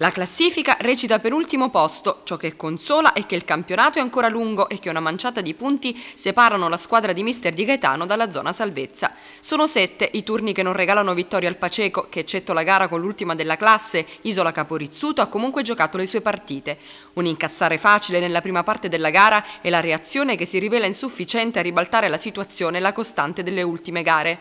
La classifica recita per ultimo posto, ciò che consola è che il campionato è ancora lungo e che una manciata di punti separano la squadra di mister Di Gaetano dalla zona salvezza. Sono sette i turni che non regalano vittoria al Paceco, che eccetto la gara con l'ultima della classe, Isola Caporizzuto, ha comunque giocato le sue partite. Un incassare facile nella prima parte della gara e la reazione che si rivela insufficiente a ribaltare la situazione e la costante delle ultime gare.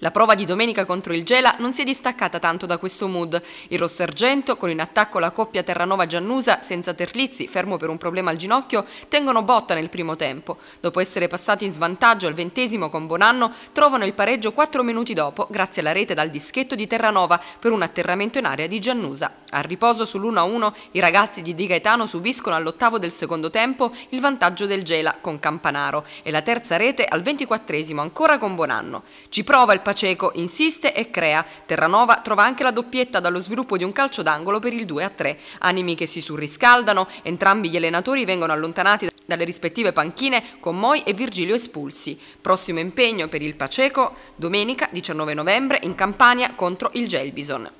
La prova di domenica contro il Gela non si è distaccata tanto da questo mood. Il rosso argento, con in attacco la coppia Terranova-Giannusa, senza Terlizzi, fermo per un problema al ginocchio, tengono botta nel primo tempo. Dopo essere passati in svantaggio al ventesimo con Bonanno, trovano il pareggio quattro minuti dopo, grazie alla rete dal dischetto di Terranova, per un atterramento in area di Giannusa. Al riposo sull'1-1 i ragazzi di Di Gaetano subiscono all'ottavo del secondo tempo il vantaggio del Gela con Campanaro e la terza rete al ventiquattresimo ancora con Bonanno. Ci prova il Paceco, insiste e crea. Terranova trova anche la doppietta dallo sviluppo di un calcio d'angolo per il 2-3. Animi che si surriscaldano, entrambi gli allenatori vengono allontanati dalle rispettive panchine con Moi e Virgilio espulsi. Prossimo impegno per il Paceco domenica 19 novembre in Campania contro il Gelbison.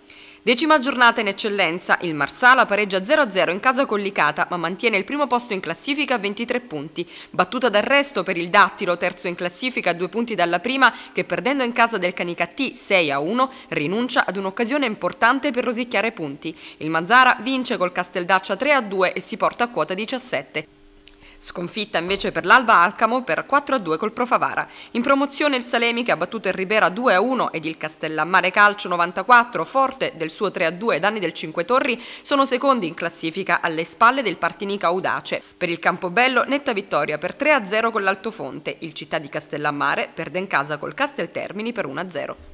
Decima giornata in eccellenza, il Marsala pareggia 0-0 in casa collicata ma mantiene il primo posto in classifica a 23 punti. Battuta d'arresto per il Dattilo, terzo in classifica a due punti dalla prima che perdendo in casa del Canicattì 6-1 rinuncia ad un'occasione importante per rosicchiare punti. Il Mazzara vince col Casteldaccia 3-2 e si porta a quota 17. Sconfitta invece per l'Alba Alcamo per 4-2 col Profavara. In promozione il Salemi che ha battuto il Ribera 2-1 ed il Castellammare Calcio 94, forte del suo 3-2 ai danni del Cinque Torri, sono secondi in classifica alle spalle del Partinica Audace. Per il Campobello netta vittoria per 3-0 con l'Altofonte, il Città di Castellammare perde in casa col Casteltermini per 1-0.